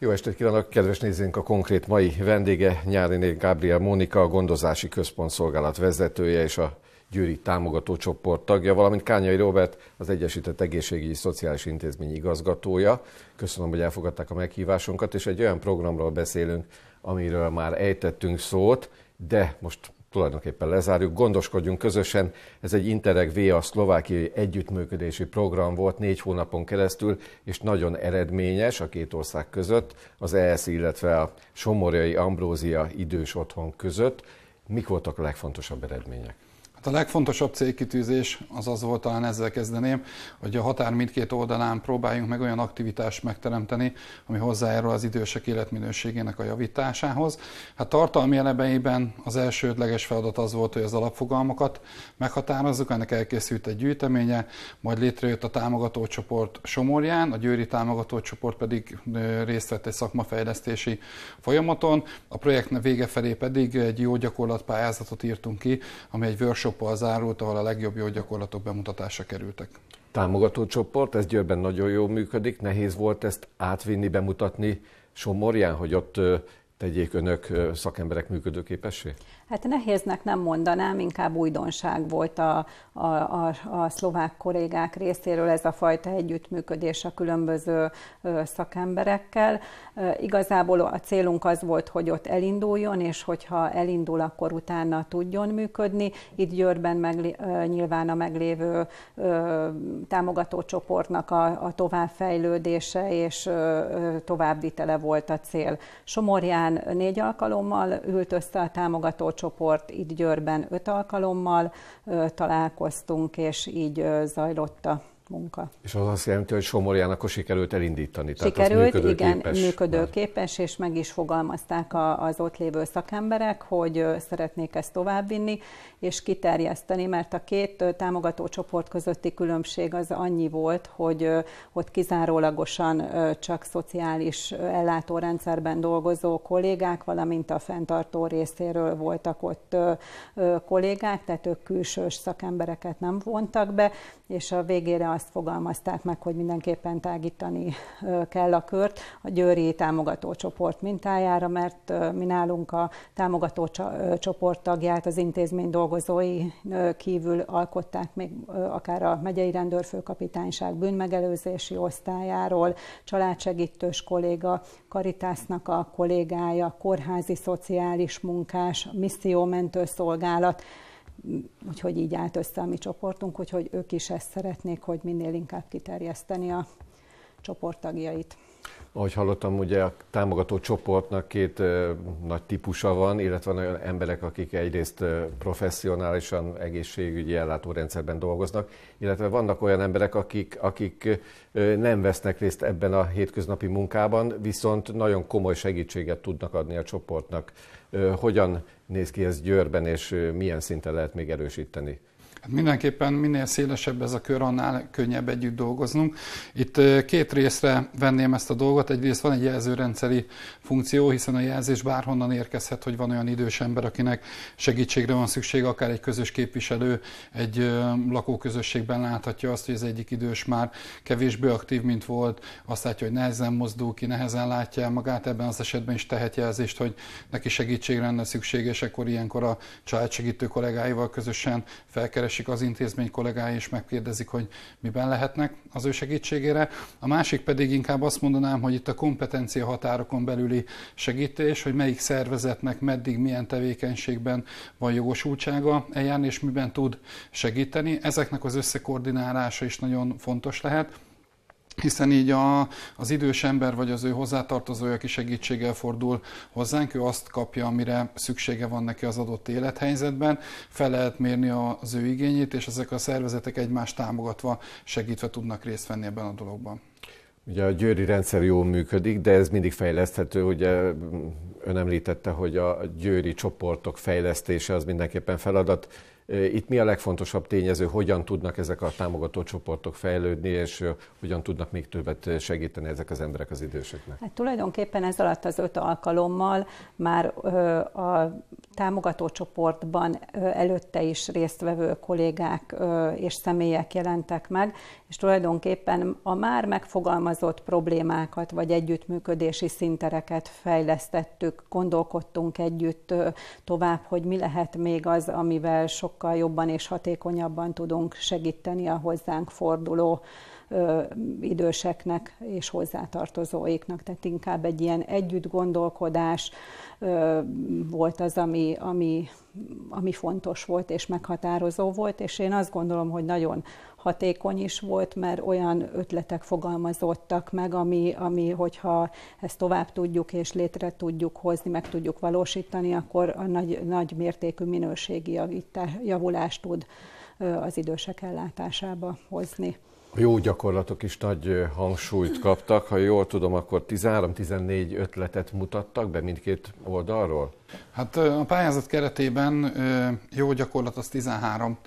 Jó estét kívánok, kedves nézőink! A konkrét mai vendége Nyáriné Gábriel Mónika, a Gondozási Központ Szolgálat vezetője és a Győri Támogató Csoport tagja, valamint Kányai Robert, az Egyesített Egészségügyi Szociális Intézmény igazgatója. Köszönöm, hogy elfogadták a meghívásunkat, és egy olyan programról beszélünk, amiről már ejtettünk szót, de most tulajdonképpen lezárjuk. Gondoskodjunk közösen, ez egy Interreg VA szlovákiai együttműködési program volt négy hónapon keresztül, és nagyon eredményes a két ország között, az ESZ, illetve a Somorjai Ambrózia idős otthon között. Mik voltak a legfontosabb eredmények? a legfontosabb célkitűzés az az volt, talán ezzel kezdeném, hogy a határ mindkét oldalán próbáljunk meg olyan aktivitást megteremteni, ami hozzájárul az idősek életminőségének a javításához. Hát tartalmi elemeiben az elsődleges feladat az volt, hogy az alapfogalmakat meghatározzuk, ennek elkészült egy gyűjteménye, majd létrejött a támogatócsoport Somorján, a Győri támogatócsoport pedig részt vett egy szakmafejlesztési folyamaton, a projekt vége felé pedig egy jó gyakorlatpályázatot írtunk ki, ami egy workshop csoportba zárult, ahol a legjobb jó gyakorlatok bemutatása kerültek. Támogató csoport, ez Győrben nagyon jól működik, nehéz volt ezt átvinni, bemutatni Somorján, hogy ott tegyék önök szakemberek működőképessé? Hát nehéznek nem mondanám, inkább újdonság volt a, a, a, a szlovák kollégák részéről ez a fajta együttműködés a különböző szakemberekkel. Igazából a célunk az volt, hogy ott elinduljon, és hogyha elindul, akkor utána tudjon működni. Itt Győrben meg, nyilván a meglévő támogatócsoportnak a, a továbbfejlődése és továbbvitele volt a cél. Somorján négy alkalommal ült össze a támogatócsoport, csoport itt Győrben öt alkalommal találkoztunk, és így zajlott a munka. És az azt jelenti, hogy Somorján akkor sikerült elindítani. Sikerült, tehát működőképes igen, működőképes, már. és meg is fogalmazták a, az ott lévő szakemberek, hogy szeretnék ezt továbbvinni, és kiterjeszteni, mert a két támogató csoport közötti különbség az annyi volt, hogy ott kizárólagosan csak szociális ellátórendszerben dolgozó kollégák, valamint a fenntartó részéről voltak ott kollégák, tehát ők külsős szakembereket nem vontak be, és a végére azt fogalmazták meg, hogy mindenképpen tágítani kell a kört a győri támogatócsoport mintájára, mert mi nálunk a támogatócsoport tagját az intézmény dolgozói kívül alkották még akár a megyei rendőrfőkapitányság bűnmegelőzési osztályáról, családsegítős kolléga, karitásznak a kollégája, kórházi szociális munkás, missziómentő szolgálat, úgyhogy így állt össze a mi csoportunk, úgyhogy ők is ezt szeretnék, hogy minél inkább kiterjeszteni a csoporttagjait ahogy hallottam, ugye a támogató csoportnak két ö, nagy típusa van, illetve van olyan emberek, akik egyrészt ö, professzionálisan egészségügyi ellátórendszerben dolgoznak, illetve vannak olyan emberek, akik, akik ö, nem vesznek részt ebben a hétköznapi munkában, viszont nagyon komoly segítséget tudnak adni a csoportnak. Hogyan néz ki ez Győrben, és milyen szinten lehet még erősíteni? Hát mindenképpen minél szélesebb ez a kör, annál könnyebb együtt dolgoznunk. Itt két részre venném ezt a dolgot. Egyrészt van egy jelzőrendszeri funkció, hiszen a jelzés bárhonnan érkezhet, hogy van olyan idős ember, akinek segítségre van szükség, akár egy közös képviselő egy lakóközösségben láthatja azt, hogy az egyik idős már kevésbé aktív, mint volt, azt látja, hogy nehezen mozdul ki, nehezen látja el magát, ebben az esetben is tehet jelzést, hogy neki segítségre lenne szüksége, és akkor ilyenkor a családsegítő kollégáival közösen felkeres keresik az intézmény kollégái, és megkérdezik, hogy miben lehetnek az ő segítségére. A másik pedig inkább azt mondanám, hogy itt a kompetencia határokon belüli segítés, hogy melyik szervezetnek meddig milyen tevékenységben van jogosultsága eljárni, és miben tud segíteni. Ezeknek az összekoordinálása is nagyon fontos lehet hiszen így a, az idős ember vagy az ő hozzátartozója, aki segítséggel fordul hozzánk, ő azt kapja, amire szüksége van neki az adott élethelyzetben, fel lehet mérni az ő igényét, és ezek a szervezetek egymást támogatva segítve tudnak részt venni ebben a dologban. Ugye a győri rendszer jól működik, de ez mindig fejleszthető. Ugye mm, ön említette, hogy a győri csoportok fejlesztése az mindenképpen feladat. Itt mi a legfontosabb tényező, hogyan tudnak ezek a támogató csoportok fejlődni, és hogyan tudnak még többet segíteni ezek az emberek az időseknek? Hát tulajdonképpen ez alatt az öt alkalommal már a támogató csoportban előtte is résztvevő kollégák és személyek jelentek meg, és tulajdonképpen a már megfogalmazott problémákat vagy együttműködési szintereket fejlesztettük, gondolkodtunk együtt tovább, hogy mi lehet még az, amivel sok sokkal jobban és hatékonyabban tudunk segíteni a hozzánk forduló ö, időseknek és hozzátartozóiknak. Tehát inkább egy ilyen együtt gondolkodás ö, volt az, ami, ami, ami fontos volt és meghatározó volt, és én azt gondolom, hogy nagyon hatékony is volt, mert olyan ötletek fogalmazódtak meg, ami, ami hogyha ezt tovább tudjuk és létre tudjuk hozni, meg tudjuk valósítani, akkor a nagy, nagy mértékű minőségi javulást tud az idősek ellátásába hozni. A jó gyakorlatok is nagy hangsúlyt kaptak. Ha jól tudom, akkor 13-14 ötletet mutattak be mindkét oldalról? Hát a pályázat keretében jó gyakorlat az 13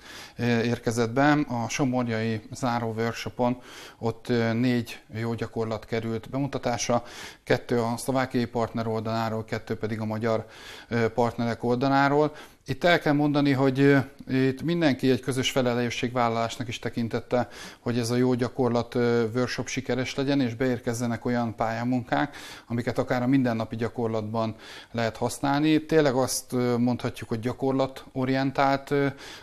érkezett be. A Somorjai záró workshopon ott négy jó gyakorlat került bemutatásra, kettő a szlovákiai partner oldaláról, kettő pedig a magyar partnerek oldaláról. Itt el kell mondani, hogy itt mindenki egy közös felelősségvállalásnak is tekintette, hogy ez a jó gyakorlat workshop sikeres legyen, és beérkezzenek olyan pályamunkák, amiket akár a mindennapi gyakorlatban lehet használni. Tényleg azt mondhatjuk, hogy gyakorlatorientált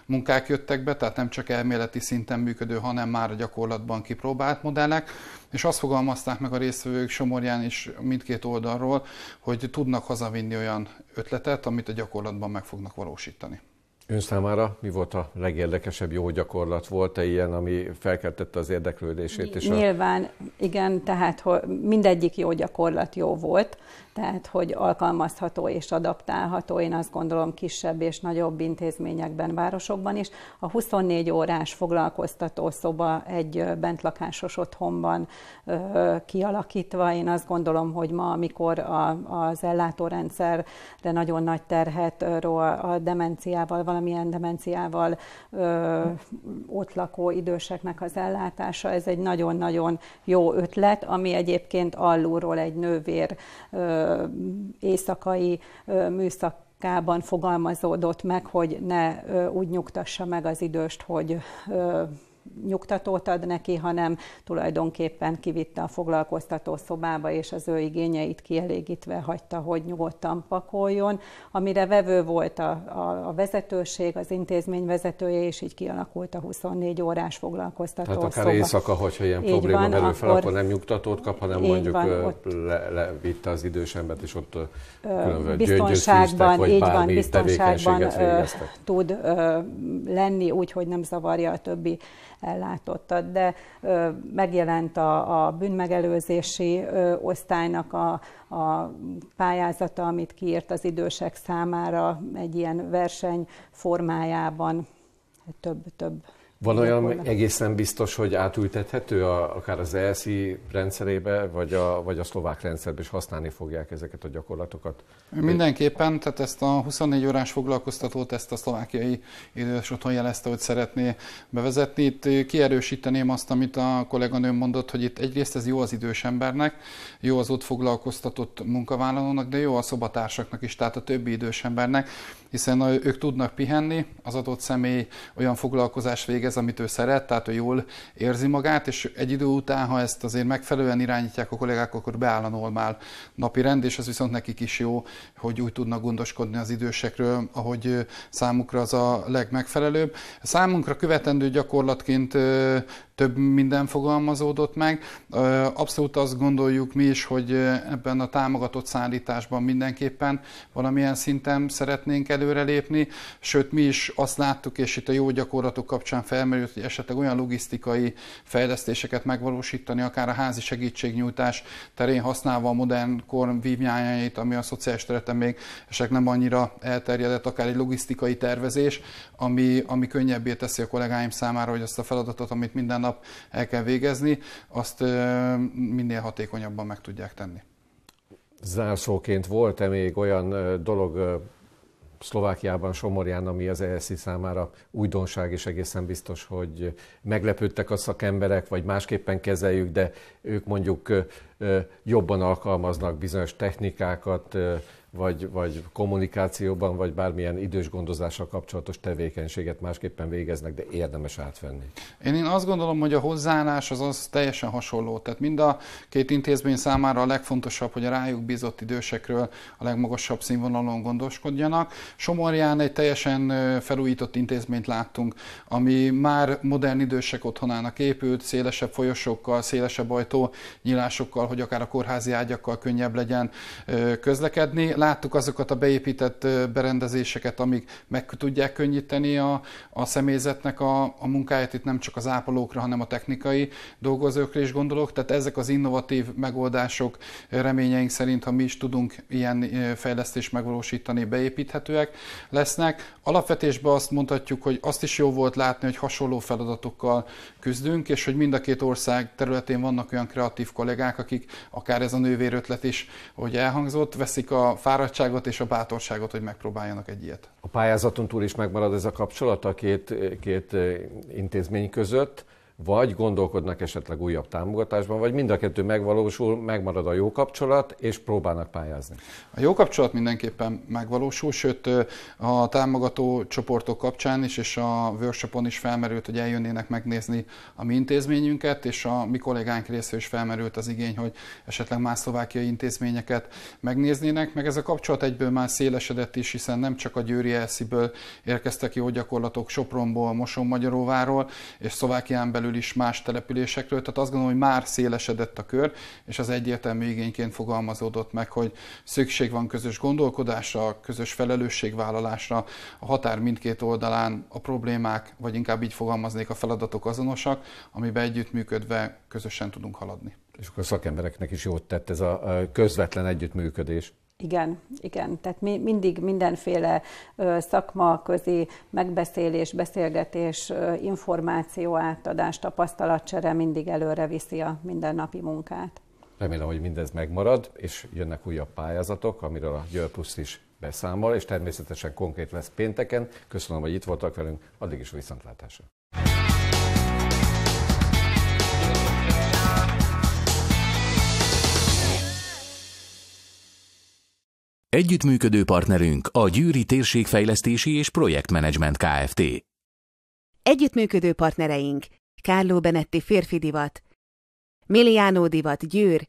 munkák jöttek be, tehát nem csak elméleti szinten működő, hanem már a gyakorlatban kipróbált modellek. És azt fogalmazták meg a résztvevők Somorján is mindkét oldalról, hogy tudnak hazavinni olyan ötletet, amit a gyakorlatban meg fognak valósítani. Ön számára mi volt a legérdekesebb jó gyakorlat? Volt-e ilyen, ami felkeltette az érdeklődését? És Nyilván, a... igen, tehát hogy mindegyik jó gyakorlat jó volt, tehát hogy alkalmazható és adaptálható, én azt gondolom kisebb és nagyobb intézményekben, városokban is. A 24 órás foglalkoztató szoba egy bentlakásos otthonban ö, kialakítva, én azt gondolom, hogy ma, amikor a, az ellátórendszerre nagyon nagy terhet ró a demenciával van valamilyen demenciával ö, ott lakó időseknek az ellátása, ez egy nagyon-nagyon jó ötlet, ami egyébként alulról egy nővér ö, éjszakai ö, műszak fogalmazódott meg, hogy ne ö, úgy nyugtassa meg az időst, hogy ö, nyugtatót ad neki, hanem tulajdonképpen kivitte a foglalkoztató szobába, és az ő igényeit kielégítve hagyta, hogy nyugodtan pakoljon, amire vevő volt a, a, a vezetőség, az intézmény vezetője, és így kialakult a 24 órás foglalkoztató Tehát akár szoba. éjszaka, hogyha ilyen így probléma van, merül fel, akkor, akkor nem nyugtatót kap, hanem mondjuk van, le, levitte az idős embert, és ott biztonságban, így van, biztonságban tud ö, lenni, úgy, hogy nem zavarja a többi ellátottat, de megjelent a, a bűnmegelőzési osztálynak a, a pályázata, amit kiírt az idősek számára egy ilyen verseny formájában több-több van olyan egészen biztos, hogy átültethető a, akár az ESI rendszerébe, vagy a, vagy a szlovák rendszerbe is használni fogják ezeket a gyakorlatokat? Mindenképpen, tehát ezt a 24 órás foglalkoztatót, ezt a szlovákiai idős otthon jelezte, hogy szeretné bevezetni. Itt kierősíteném azt, amit a kolléganőm mondott, hogy itt egyrészt ez jó az idős embernek, jó az ott foglalkoztatott munkavállalónak, de jó a szobatársaknak is, tehát a többi idős embernek hiszen ők tudnak pihenni, az adott személy olyan foglalkozás végez, amit ő szeret, tehát ő jól érzi magát, és egy idő után, ha ezt azért megfelelően irányítják a kollégák, akkor beáll a normál napi rend, és ez viszont nekik is jó, hogy úgy tudnak gondoskodni az idősekről, ahogy számukra az a legmegfelelőbb. Számunkra követendő gyakorlatként több minden fogalmazódott meg. Abszolút azt gondoljuk mi is, hogy ebben a támogatott szállításban mindenképpen valamilyen szinten szeretnénk előrelépni, sőt mi is azt láttuk, és itt a jó gyakorlatok kapcsán felmerült, hogy esetleg olyan logisztikai fejlesztéseket megvalósítani, akár a házi segítségnyújtás terén használva a modern kor vívmányait, ami a szociális területen még esetleg nem annyira elterjedett, akár egy logisztikai tervezés, ami, ami könnyebbé teszi a kollégáim számára, hogy azt a feladatot, amit minden nap nap el kell végezni, azt minél hatékonyabban meg tudják tenni. Zárszóként volt-e még olyan dolog Szlovákiában, Somorján, ami az ESZI számára újdonság, és egészen biztos, hogy meglepődtek a szakemberek, vagy másképpen kezeljük, de ők mondjuk jobban alkalmaznak bizonyos technikákat, vagy, vagy kommunikációban, vagy bármilyen idős gondozással kapcsolatos tevékenységet másképpen végeznek, de érdemes átvenni. Én, én azt gondolom, hogy a hozzáállás az, az teljesen hasonló. Tehát mind a két intézmény számára a legfontosabb, hogy a rájuk bízott idősekről a legmagasabb színvonalon gondoskodjanak. Somorján egy teljesen felújított intézményt láttunk, ami már modern idősek otthonának épült, szélesebb folyosókkal, szélesebb ajtó nyílásokkal, hogy akár a kórházi ágyakkal könnyebb legyen közlekedni láttuk azokat a beépített berendezéseket, amik meg tudják könnyíteni a, a személyzetnek a, a munkáját, itt nem csak az ápolókra, hanem a technikai dolgozókra is gondolok, tehát ezek az innovatív megoldások reményeink szerint, ha mi is tudunk ilyen fejlesztést megvalósítani, beépíthetőek lesznek. Alapvetésben azt mondhatjuk, hogy azt is jó volt látni, hogy hasonló feladatokkal küzdünk, és hogy mind a két ország területén vannak olyan kreatív kollégák, akik akár ez a nővérötlet is, hogy elhangzott, veszik a fáradtságot és a bátorságot, hogy megpróbáljanak egy ilyet. A pályázaton túl is megmarad ez a kapcsolat a két, két eh, intézmény között vagy gondolkodnak esetleg újabb támogatásban, vagy mind a kettő megvalósul, megmarad a jó kapcsolat, és próbálnak pályázni? A jó kapcsolat mindenképpen megvalósul, sőt a támogató csoportok kapcsán is, és a workshopon is felmerült, hogy eljönnének megnézni a mi intézményünket, és a mi kollégánk részéről is felmerült az igény, hogy esetleg más szlovákiai intézményeket megnéznének, meg ez a kapcsolat egyből már szélesedett is, hiszen nem csak a Győri Elsziből érkeztek jó gyakorlatok Sopronból, Mosonmagyaróváról, és Szlovákián belül belül is más településekről, tehát azt gondolom, hogy már szélesedett a kör, és az egyértelmű igényként fogalmazódott meg, hogy szükség van közös gondolkodásra, közös felelősségvállalásra, a határ mindkét oldalán a problémák, vagy inkább így fogalmaznék, a feladatok azonosak, amiben együttműködve közösen tudunk haladni. És akkor a szakembereknek is jót tett ez a közvetlen együttműködés. Igen, igen. Tehát mi, mindig mindenféle ö, közi megbeszélés, beszélgetés, ö, információ átadás, tapasztalatcsere mindig előre viszi a mindennapi munkát. Remélem, hogy mindez megmarad, és jönnek újabb pályázatok, amiről a Győr Plusz is beszámol, és természetesen konkrét lesz pénteken. Köszönöm, hogy itt voltak velünk, addig is viszontlátásra. Együttműködő partnerünk a Gyűri Térségfejlesztési és Projektmenedzsment Kft. Együttműködő partnereink Kárló Benetti férfi divat, Miliano divat Gyűr,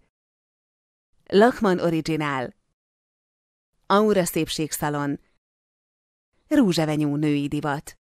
Lachman Originál, Aura Szépségszalon, Rúzsevenyú női divat.